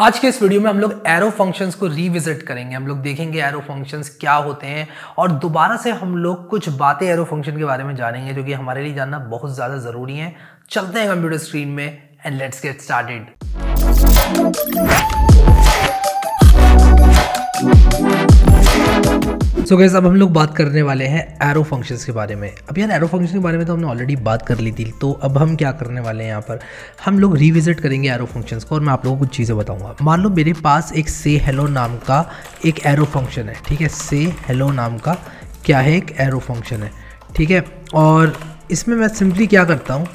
आज के इस वीडियो में हम लोग एरो फंक्शंस को रिविजिट करेंगे हम लोग देखेंगे एरो फंक्शंस क्या होते हैं और दोबारा से हम लोग कुछ बातें एरो फंक्शन के बारे में जानेंगे जो कि हमारे लिए जानना बहुत ज़्यादा ज़रूरी है चलते हैं कंप्यूटर स्क्रीन में and let's get started so so guys अब हम लोग बात करने वाले हैं एरो फंक्शंस के बारे में अब यार एरो फंक्शन के बारे में तो हमने ऑलरेडी बात कर ली थी तो अब हम क्या करने वाले हैं यहाँ पर हम लोग रिविजिट करेंगे एरो फंक्शंस को और मैं आप लोगों को कुछ चीज़ें बताऊंगा मान लो मेरे पास एक से हेलो नाम का एक एरो फंक्शन है ठीक है से हेलो नाम का क्या है एक एरो फंक्शन है ठीक है और इसमें मैं सिंपली क्या करता हूँ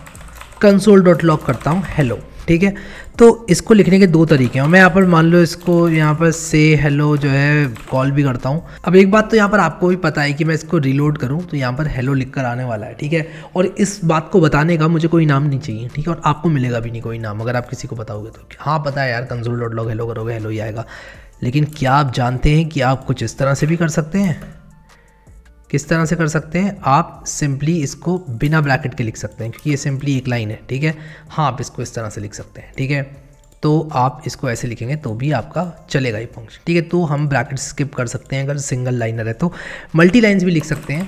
कंसोल डॉट लॉक करता हूँ हेलो ठीक है तो इसको लिखने के दो तरीके हैं मैं यहाँ पर मान लो इसको यहाँ पर से हेलो जो है कॉल भी करता हूँ अब एक बात तो यहाँ पर आपको भी पता है कि मैं इसको रिलोड करूँ तो यहाँ पर हेलो लिख कर आने वाला है ठीक है और इस बात को बताने का मुझे कोई नाम नहीं चाहिए ठीक है और आपको मिलेगा भी नहीं कोई नाम अगर आप किसी को बताओगे तो हाँ पता है यार कंजोल डॉट लॉग हेलो करोगे हेलो ही आएगा लेकिन क्या आप जानते हैं कि आप कुछ इस तरह से भी कर सकते हैं किस तरह से कर सकते हैं आप सिंपली इसको बिना ब्रैकेट के लिख सकते हैं क्योंकि ये सिंपली एक लाइन है ठीक है हाँ आप इसको इस तरह से लिख सकते हैं ठीक है तो आप इसको ऐसे लिखेंगे तो भी आपका चलेगा ये फंक्शन ठीक है तो हम ब्रैकेट स्किप कर सकते हैं अगर सिंगल लाइनर है तो मल्टी लाइन्स भी लिख सकते हैं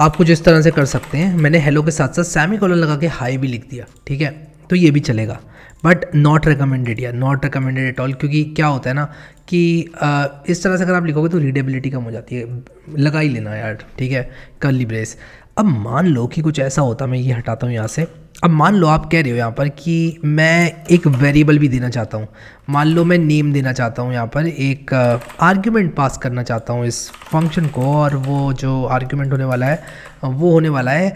आप कुछ इस तरह से कर सकते हैं मैंने हेलो के साथ साथ सेमी कॉलर लगा के हाई भी लिख दिया ठीक है तो ये भी चलेगा बट नॉट रिकमेंडेड या नॉट रिकमेंडेड एट ऑल क्योंकि क्या होता है ना कि आ, इस तरह से अगर आप लिखोगे तो रीडेबिलिटी कम हो जाती है लगा ही लेना यार ठीक है कर्ली ब्रेस अब मान लो कि कुछ ऐसा होता मैं ये हटाता हूँ यहाँ से अब मान लो आप कह रहे हो यहाँ पर कि मैं एक वेरिएबल भी देना चाहता हूँ मान लो मैं नेम देना चाहता हूँ यहाँ पर एक आर्ग्यूमेंट uh, पास करना चाहता हूँ इस फंक्शन को और वो जो आर्ग्यूमेंट होने वाला है वो होने वाला है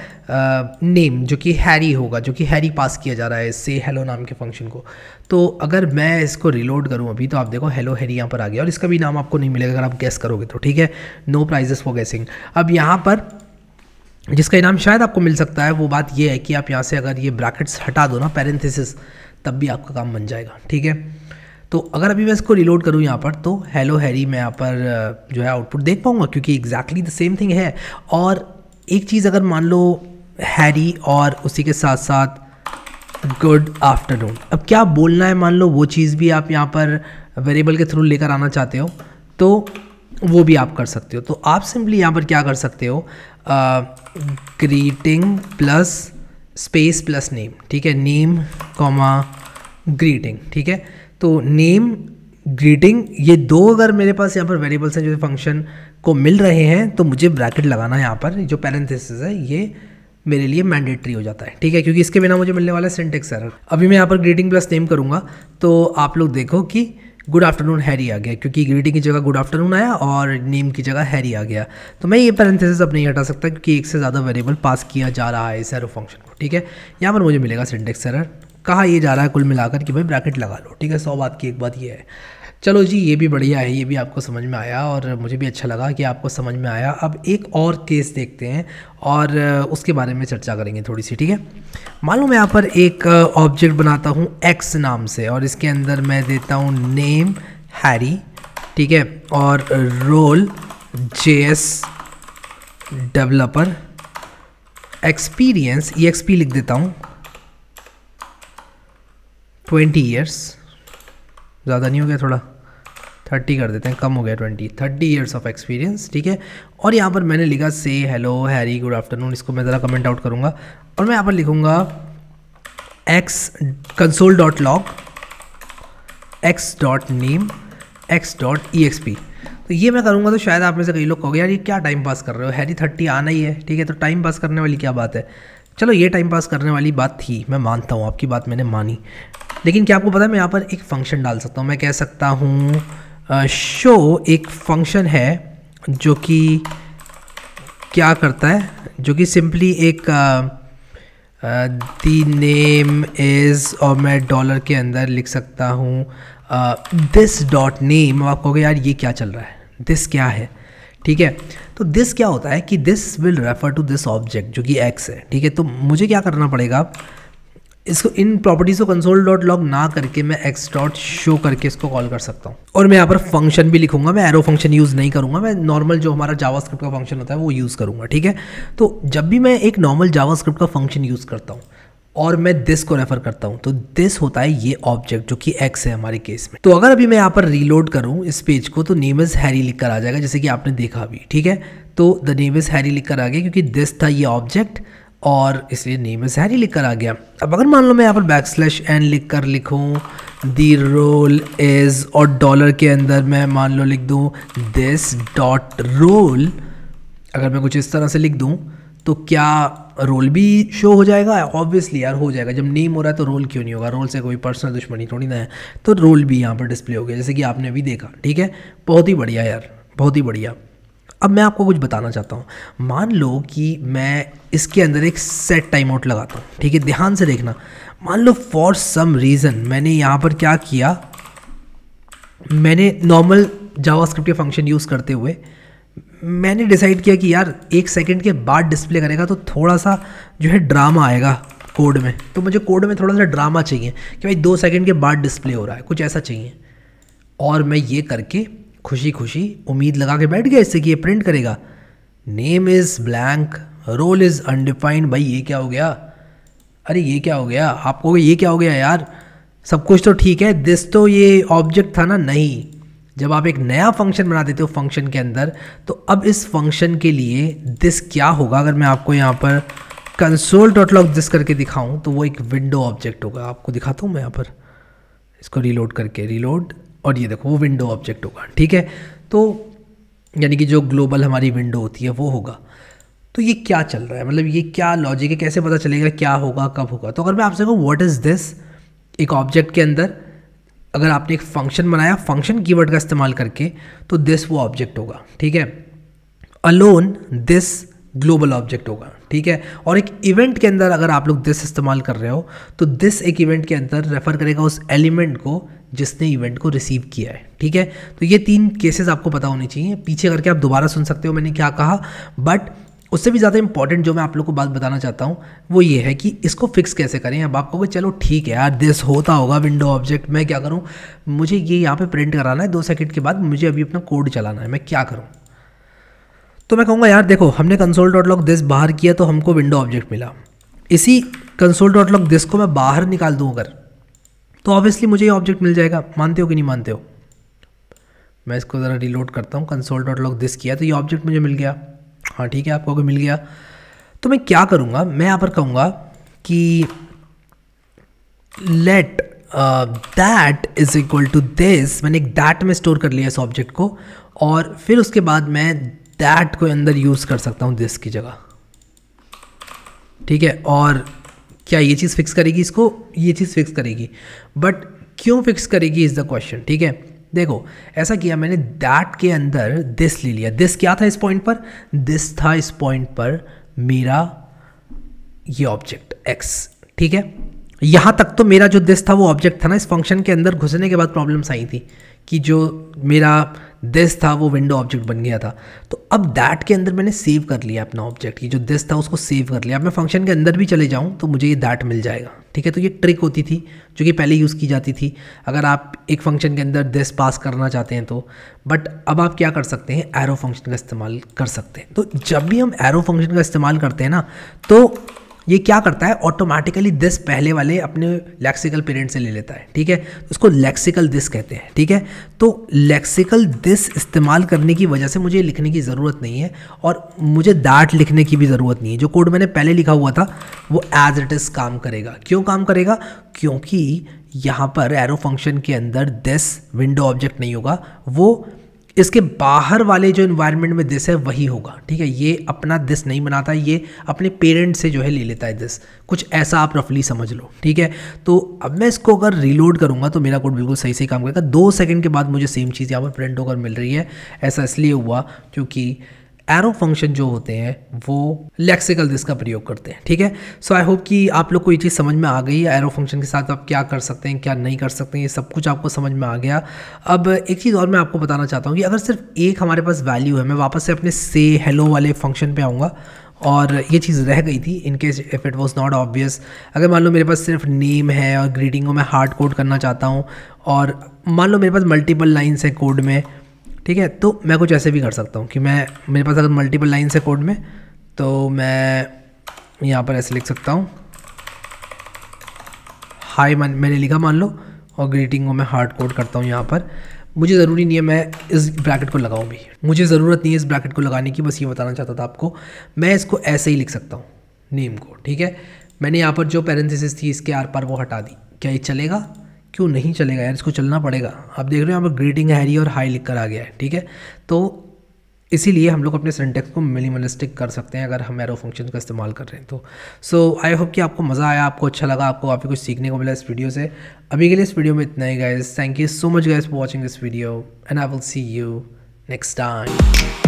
नेम uh, जो कि हैरी होगा जो कि हैरी पास किया जा रहा है इससे हेलो नाम के फंक्शन को तो अगर मैं इसको रिलोड करूँ अभी तो आप देखो हेलो हैरी यहाँ पर आ गया और इसका भी नाम आपको नहीं मिलेगा अगर आप गैस करोगे तो ठीक है नो प्राइजेस फॉर गैसिंग अब यहाँ पर जिसका इनाम शायद आपको मिल सकता है वो बात ये है कि आप यहाँ से अगर ये ब्रैकेट्स हटा दो ना पैरेंथिस तब भी आपका काम बन जाएगा ठीक है तो अगर अभी मैं इसको रिलोड करूँ यहाँ पर तो हेलो हैरी मैं यहाँ पर जो है आउटपुट देख पाऊँगा क्योंकि एग्जैक्टली द सेम थिंग है और एक चीज़ अगर मान लो हैरी और उसी के साथ साथ गुड आफ्टरनून अब क्या बोलना है मान लो वो चीज़ भी आप यहाँ पर वेरिएबल के थ्रू लेकर आना चाहते हो तो वो भी आप कर सकते हो तो आप सिंपली यहाँ पर क्या कर सकते हो greeting plus space plus name ठीक है नेम कॉमा ग्रीटिंग ठीक है तो नेम ग्रीटिंग ये दो अगर मेरे पास यहाँ पर वेरिएबल्स हैं जो फंक्शन को मिल रहे हैं तो मुझे ब्रैकेट लगाना यहाँ पर जो पैरेंथिस है ये मेरे लिए मैंडेटरी हो जाता है ठीक है क्योंकि इसके बिना मुझे मिलने वाला है सिंटेक्स एरर अभी मैं यहाँ पर ग्रीटिंग प्लस नेम करूँगा तो आप लोग देखो कि गुड आफ्टरनून हैरी आ गया क्योंकि ग्रीटिंग की जगह गुड आफ्टरनून आया और नेम की जगह हैरी आ गया तो मैं ये पैरेंथेसिस अब नहीं हटा सकता क्योंकि एक से ज़्यादा वेरिएबल पास किया जा रहा है इस एरो फंक्शन को ठीक है यहाँ पर मुझे मिलेगा सिंटेक्स एरर कहा ये जा रहा है कुल मिलाकर कि भाई ब्रैकेट लगा लो ठीक है सौ बात की एक बात ये है चलो जी ये भी बढ़िया है ये भी आपको समझ में आया और मुझे भी अच्छा लगा कि आपको समझ में आया अब एक और केस देखते हैं और उसके बारे में चर्चा करेंगे थोड़ी सी ठीक है मान लो मैं यहाँ पर एक ऑब्जेक्ट बनाता हूँ एक्स नाम से और इसके अंदर मैं देता हूँ नेम हैरी ठीक है और role J S developer experience E X P लिख देता हूँ ट्वेंटी ईयर्स ज़्यादा नहीं हो गया थोड़ा थर्टी कर देते हैं कम हो गया twenty thirty years of experience ठीक है और यहाँ पर मैंने लिखा से हेलो हैरी गुड आफ्टरनून इसको मैं ज़रा कमेंट आउट करूँगा और मैं यहाँ पर लिखूँगा X console dot log X dot name X dot E X P तो ये मैं करूँगा तो शायद आप में से कई लोग कहोगे यार ये क्या टाइम पास कर रहे हो हैरी थर्टी आना ही है ठीक है तो टाइम पास करने वाली क्या बात है चलो ये टाइम पास करने वाली बात थी मैं मानता हूँ आपकी बात मैंने मानी लेकिन क्या आपको पता है मैं यहाँ पर एक फंक्शन डाल सकता हूँ मैं कह सकता हूँ शो एक फंक्शन है जो कि क्या करता है जो कि सिंपली एक दी नेम इज़ और मैं डॉलर के अंदर लिख सकता हूँ दिस डॉट नेम आप कहोगे यार ये क्या चल रहा है दिस क्या है ठीक है तो दिस क्या होता है कि this will refer to this object जो कि एक्स है ठीक है तो मुझे क्या करना पड़ेगा इसको इन प्रॉपर्टीज़ को कंसोल डॉट लॉग ना करके मैं एक्स डॉट शो करके इसको कॉल कर सकता हूँ और मैं यहाँ पर फंक्शन भी लिखूंगा मैं एरो फंक्शन यूज़ नहीं करूँगा मैं नॉर्मल जो हमारा जावास्क्रिप्ट का फंक्शन होता है वो यूज़ करूँगा ठीक है तो जब भी मैं एक नॉर्मल जावास्क्रिप्ट का फंक्शन यूज़ करता हूँ और मैं दिस को रेफर करता हूँ तो दिस होता है ये ऑब्जेक्ट जो कि एक्स है हमारे केस में तो अगर अभी मैं यहाँ पर रीलोड करूँ इस पेज को तो नेम इज़ हैरी लिख कर आ जाएगा जैसे कि आपने देखा अभी ठीक है तो द नेम इज़ हैरी लिख कर आ गया क्योंकि दिस था ये ऑब्जेक्ट और इसलिए नेम इज़ हैरी लिख कर आ गया अब अगर मान लो मैं यहाँ पर बैक स्लैश एन लिख कर लिखूँ दी रोल इज़ और डॉलर के अंदर मैं मान लो लिख दूँ दिस डॉट रोल अगर मैं कुछ इस तरह से लिख दूँ तो क्या रोल भी शो हो जाएगा ऑब्वियसली यार हो जाएगा जब नेम हो रहा है तो रोल क्यों नहीं होगा रोल से कोई पर्सनल दुश्मनी थोड़ी ना है तो रोल भी यहाँ पर डिस्प्ले हो गया जैसे कि आपने अभी देखा ठीक है बहुत ही बढ़िया यार बहुत ही बढ़िया अब मैं आपको कुछ बताना चाहता हूँ मान लो कि मैं इसके अंदर एक सेट टाइम आउट लगाता हूँ ठीक है ध्यान से देखना मान लो फॉर सम रीज़न मैंने यहाँ पर क्या किया मैंने नॉर्मल जावास्क्रिप्ट के फंक्शन यूज़ करते हुए मैंने डिसाइड किया कि यार एक सेकंड के बाद डिस्प्ले करेगा तो थोड़ा सा जो है ड्रामा आएगा कोड में तो मुझे कोड में थोड़ा सा ड्रामा चाहिए कि भाई दो सेकंड के बाद डिस्प्ले हो रहा है कुछ ऐसा चाहिए और मैं ये करके खुशी खुशी उम्मीद लगा के बैठ गया इससे कि ये प्रिंट करेगा name is blank role is undefined भाई ये क्या हो गया अरे ये क्या हो गया आपको ये क्या हो गया यार सब कुछ तो ठीक है दिस तो ये ऑब्जेक्ट था ना नहीं जब आप एक नया फंक्शन बना देते हो फंक्शन के अंदर तो अब इस फंक्शन के लिए दिस क्या होगा अगर मैं आपको यहाँ पर कंसोल डॉट लॉग दिस करके दिखाऊँ तो वो एक विंडो ऑब्जेक्ट होगा आपको दिखाता हूँ मैं यहाँ पर इसको रीलोड करके रीलोड और ये देखो वो विंडो ऑब्जेक्ट होगा ठीक है तो यानी कि जो ग्लोबल हमारी विंडो होती है वो होगा तो ये क्या चल रहा है मतलब ये क्या लॉजिक है कैसे पता चलेगा क्या होगा कब होगा तो अगर मैं आपसे कहूँ व्हाट इज़ दिस एक ऑब्जेक्ट के अंदर अगर आपने एक फंक्शन बनाया फंक्शन कीवर्ड का इस्तेमाल करके तो दिस वो ऑब्जेक्ट होगा ठीक है अलोन दिस ग्लोबल ऑब्जेक्ट होगा ठीक है और एक इवेंट के अंदर अगर आप लोग दिस इस्तेमाल कर रहे हो तो दिस एक इवेंट के अंदर रेफर करेगा उस एलिमेंट को जिसने इवेंट को रिसीव किया है ठीक है तो ये तीन केसेस आपको पता होने चाहिए पीछे करके आप दोबारा सुन सकते हो मैंने क्या कहा बट उससे भी ज़्यादा इंपॉर्टेंट जो मैं आप लोग को बात बताना चाहता हूँ वो ये है कि इसको फिक्स कैसे करें अब आप कहोगे चलो ठीक है यार दिस होता होगा विंडो ऑब्जेक्ट मैं क्या करूँ मुझे ये यहाँ पे प्रिंट कराना है दो सेकंड के बाद मुझे अभी अपना कोड चलाना है मैं क्या करूँ तो मैं कहूँगा यार देखो हमने कंसोल डॉट लॉक दिस बाहर किया तो हमको विंडो ऑब्जेक्ट मिला इसी कंसोल डॉट लॉक दिस को मैं बाहर निकाल दूँ अगर तो ऑब्वियसली मुझे ये ऑब्जेक्ट मिल जाएगा मानते हो कि नहीं मानते हो मैं इसको ज़रा रिलोड करता हूँ कंसोल डॉट लॉक दिस किया तो ये ऑब्जेक्ट मुझे मिल गया हाँ ठीक है आपको अगर मिल गया तो मैं क्या करूँगा मैं यहाँ पर कहूँगा कि let that is equal to this मैंने एक दैट में स्टोर कर लिया इस ऑब्जेक्ट को और फिर उसके बाद मैं दैट को अंदर यूज़ कर सकता हूँ दिस की जगह ठीक है और क्या ये चीज़ फिक्स करेगी इसको ये चीज़ फिक्स करेगी बट क्यों फिक्स करेगी इज़ द क्वेश्चन ठीक है देखो ऐसा किया मैंने दैट के अंदर दिस ले लिया दिस क्या था इस पॉइंट पर दिस था इस पॉइंट पर मेरा ये ऑब्जेक्ट एक्स ठीक है यहाँ तक तो मेरा जो दिस था वो ऑब्जेक्ट था ना इस फंक्शन के अंदर घुसने के बाद प्रॉब्लम्स आई थी कि जो मेरा दिस था वो विंडो ऑब्जेक्ट बन गया था तो अब दैट के अंदर मैंने सेव कर लिया अपना ऑब्जेक्ट ये जो दिस था उसको सेव कर लिया अब मैं फंक्शन के अंदर भी चले जाऊँ तो मुझे ये दैट मिल जाएगा ठीक है तो ये ट्रिक होती थी जो कि पहले यूज़ की जाती थी अगर आप एक फंक्शन के अंदर दिस पास करना चाहते हैं तो बट अब आप क्या कर सकते हैं एरो फंक्शन का इस्तेमाल कर सकते हैं तो जब भी हम एरो फंक्शन का इस्तेमाल करते हैं ना तो ये क्या करता है ऑटोमेटिकली दिस पहले वाले अपने लेक्सिकल पीरियड से ले लेता है ठीक है उसको लेक्सिकल दिस कहते हैं ठीक है तो लेक्सिकल दिस इस्तेमाल करने की वजह से मुझे लिखने की ज़रूरत नहीं है और मुझे दैट लिखने की भी ज़रूरत नहीं है जो कोड मैंने पहले लिखा हुआ था वो एज इट इज़ काम करेगा क्यों काम करेगा क्योंकि यहाँ पर एरो फंक्शन के अंदर दिस विंडो ऑब्जेक्ट नहीं होगा वो इसके बाहर वाले जो इन्वायरमेंट में दिस है वही होगा ठीक है ये अपना दिस नहीं बनाता ये अपने पेरेंट्स से जो है ले लेता है दिस कुछ ऐसा आप रफली समझ लो ठीक है तो अब मैं इसको अगर रीलोड करूँगा तो मेरा कोड बिल्कुल सही सही काम करेगा दो सेकेंड के बाद मुझे सेम चीज़ यहाँ पर प्रिंट होकर मिल रही है ऐसा इसलिए हुआ क्योंकि एरो फंक्शन जो होते हैं वो लेक्सिकल दिस का प्रयोग करते हैं ठीक है सो आई होप कि आप लोग को ये चीज़ समझ में आ गई एरो फंक्शन के साथ आप क्या कर सकते हैं क्या नहीं कर सकते हैं ये सब कुछ आपको समझ में आ गया अब एक चीज़ और मैं आपको बताना चाहता हूँ कि अगर सिर्फ एक हमारे पास वैल्यू है मैं वापस से अपने से हेलो वाले फंक्शन पर आऊँगा और ये चीज़ रह गई थी in case if it was not obvious अगर मान लो मेरे पास सिर्फ नेम है और ग्रीटिंग को मैं हार्ड कोड करना चाहता हूँ और मान लो मेरे पास मल्टीपल लाइन्स हैं कोड में ठीक है तो मैं कुछ ऐसे भी कर सकता हूँ कि मैं मेरे पास अगर मल्टीपल लाइन्स है कोड में तो मैं यहाँ पर ऐसे लिख सकता हूँ हाई मान मैंने लिखा मान लो और ग्रीटिंग को मैं हार्ड कोड करता हूँ यहाँ पर मुझे ज़रूरी नहीं है मैं इस ब्रैकेट को लगाऊँ भी मुझे ज़रूरत नहीं है इस ब्रैकेट को लगाने की बस ये बताना चाहता था आपको मैं इसको ऐसे ही लिख सकता हूँ नेम को ठीक है मैंने यहाँ पर जो पेरेंथेसिस थी इसके आर पार वो हटा दी क्या ये चलेगा क्यों नहीं चलेगा यार इसको चलना पड़ेगा आप देख रहे हो यहाँ पर ग्रीटिंग हैरी और हाई लिख कर आ गया है ठीक है तो इसीलिए हम लोग अपने सेंटेक्स को मिनिमलिस्टिक कर सकते हैं अगर हम एरो फंक्शन का इस्तेमाल कर रहे हैं तो सो आई होप कि आपको मज़ा आया आपको अच्छा लगा आपको काफ़ी कुछ सीखने को मिला इस वीडियो से अभी के लिए इस वीडियो में इतना ही guys thank you so much guys for watching this video and I will see you next time